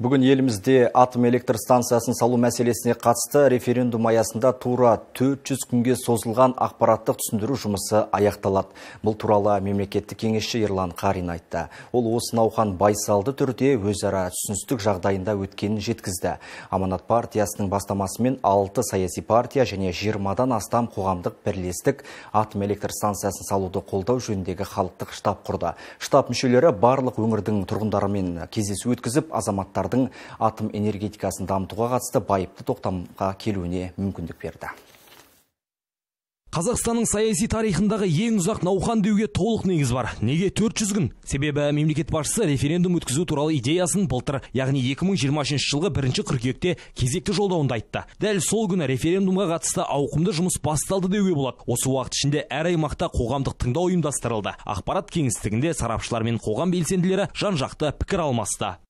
Бүгін елімізде атом электр станциясын салу мәселесіне қатысты референдум аясында тура 400 күнге созылған ақпараттық түсіндіру жұмысы аяқталады. Бұл туралы мемлекеттік кеңесші Ерлан Қарин айтты. Ол осы науқан байсалды түрде өзара түсіністік жағдайында өткенін жеткізді. Аманат партиясының бастамасымен 6 саяси партия және 20-дан астам қоғамдық бірлестік атом электр станциясын салуды қолдау жөніндегі халықтық штаб құрды. Штаб мүшелері барлық өңірдің тұрғындарымен кездесу өткізіп, азаматтар атом энергетикасын дамытуға қатысты байыпты тоқтамға келуіне мүмкіндік берді Қазақстанның саяси тарихындағы ең ұзақ науқан деуге толық негіз бар. Неге 400 күн? Себебі мемлекет басшысы референдум өткізу туралы идеясын былтыр, яғни 2023 жылғы 1 қыркүйекте кезекті жолдауында айтты. Дәл сол күні референдумға қатысты ауқымды жұмыс басталды деуге болады. Осы уақыт ішінде әр аймақта қоғамдық тыңдау ұйымдастырылды. Ақпарат кеңістігінде сарапшылар мен қоғам белсенділері жан-жақты пікір алмасты.